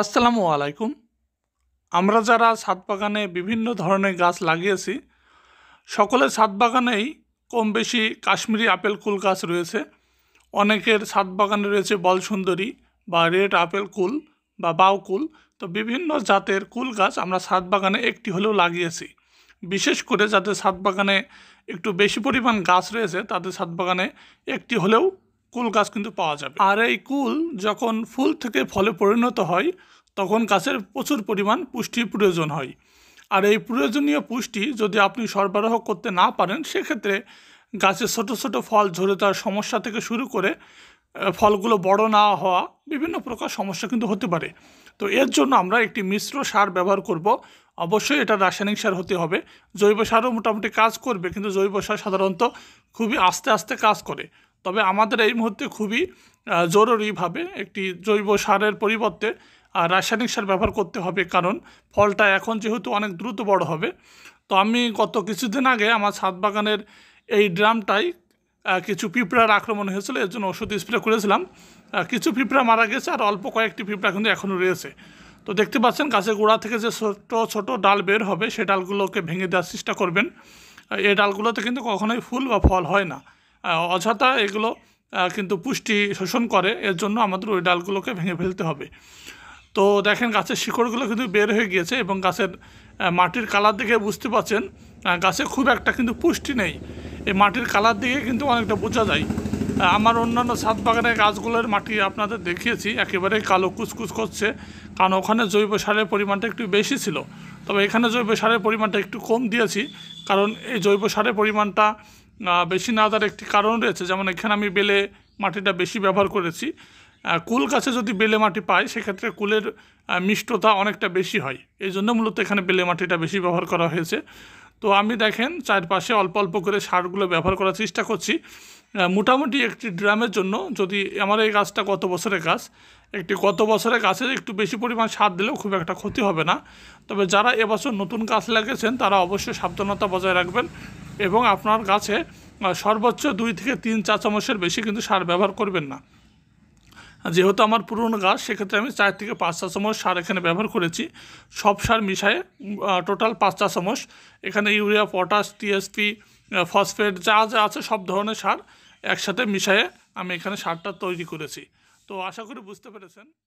আসসালামু আলাইকুম আমরা যারা ছাদ বাগানে বিভিন্ন ধরনের গাছ লাগিয়েছি সকলের ছাদ বাগানেই কম বেশি কাশ্মীরি আপেল কুল গাছ রয়েছে অনেকের ছাদ বাগানে রয়েছে বলসুন্দরী বা রেড আপেল কুল বা বাউ কুল তো বিভিন্ন জাতের কুল গাছ আমরা ছাদ বাগানে একটি হলেও লাগিয়েছি বিশেষ করে যাদের ছাদ বাগানে একটু বেশি পরিমাণ গাছ রয়েছে তাদের ছাদ বাগানে একটি হলেও কুল গাছ কিন্তু পাওয়া যাবে আর এই কুল যখন ফুল থেকে ফলে পরিণত হয় তখন গাছের প্রচুর পরিমাণ পুষ্টির প্রয়োজন হয় আর এই প্রয়োজনীয় পুষ্টি যদি আপনি সরবরাহ করতে না পারেন সেক্ষেত্রে গাছের ছোট ছোট ফল ঝরে তার সমস্যা থেকে শুরু করে ফলগুলো বড় না হওয়া বিভিন্ন প্রকার সমস্যা কিন্তু হতে পারে তো এর জন্য আমরা একটি মিশ্র সার ব্যবহার করব অবশ্যই এটা রাসায়নিক সার হতে হবে জৈব সারও মোটামুটি কাজ করবে কিন্তু জৈব সার সাধারণত খুবই আস্তে আস্তে কাজ করে তবে আমাদের এই মুহূর্তে খুবই জরুরিভাবে একটি জৈব সারের পরিবর্তে আর রাসায়নিক সার ব্যবহার করতে হবে কারণ ফলটা এখন যেহেতু অনেক দ্রুত বড় হবে তো আমি গত কিছুদিন আগে আমার ছাদ বাগানের এই ড্রামটাই কিছু পিঁপড়ার আক্রমণ হয়েছিল এর জন্য ওষুধ স্প্রে করেছিলাম কিছু পিঁপড়া মারা গেছে আর অল্প কয়েকটি পিঁপড়া কিন্তু এখনও রয়েছে তো দেখতে পাচ্ছেন গাছের গোড়া থেকে যে ছোট ছোট ডাল বের হবে সে ডালগুলোকে ভেঙে দেওয়ার চেষ্টা করবেন এই ডালগুলোতে কিন্তু কখনোই ফুল বা ফল হয় না অযথা এগুলো কিন্তু পুষ্টি শোষণ করে এর জন্য আমাদের ওই ডালগুলোকে ভেঙে ফেলতে হবে তো দেখেন গাছের শিকড়গুলো কিন্তু বের হয়ে গিয়েছে এবং গাছের মাটির কালার দেখে বুঝতে পারছেন গাছে খুব একটা কিন্তু পুষ্টি নেই এই মাটির কালার দিকে কিন্তু অনেকটা বোঝা যায় আমার অন্যান্য ছাদ বাগানের গাছগুলোর মাটি আপনাদের দেখিয়েছি একেবারে কালো কুচকুচ করছে কারণ ওখানে জৈব সারের পরিমাণটা একটু বেশি ছিল তবে এখানে জৈব সারের পরিমাণটা একটু কম দিয়েছি কারণ এই জৈব সারের পরিমাণটা বেশি না দেওয়ার একটি কারণ রয়েছে যেমন এখানে আমি বেলে মাটিটা বেশি ব্যবহার করেছি কুল গাছে যদি বেলে মাটি পায় সেক্ষেত্রে কুলের মিষ্টতা অনেকটা বেশি হয় এই জন্য মূলত এখানে বেলে মাটিটা বেশি ব্যবহার করা হয়েছে তো আমি দেখেন চারপাশে অল্প অল্প করে সারগুলো ব্যবহার করার চেষ্টা করছি মোটামুটি একটি ড্রামের জন্য যদি আমার এই গাছটা গত বছরের গাছ একটি গত বছরের গাছে একটু বেশি পরিমাণ সার দিলেও খুব একটা ক্ষতি হবে না তবে যারা এবছর নতুন গাছ লাগিয়েছেন তারা অবশ্যই সাবধানতা বজায় রাখবেন এবং আপনার গাছে সর্বোচ্চ দুই থেকে তিন চা চামচের বেশি কিন্তু সার ব্যবহার করবেন না যেহেতু আমার পুরনো গাছ সেক্ষেত্রে আমি চার থেকে পাঁচ চা চামচ সার এখানে ব্যবহার করেছি সব সার মিশায়ে টোটাল পাঁচ চা চামচ এখানে ইউরিয়া পটাশ টিএসপি ফসফেট যা যা আছে সব ধরনের সার একসাথে মিশায়ে আমি এখানে সারটা তৈরি করেছি তো আশা করি বুঝতে পেরেছেন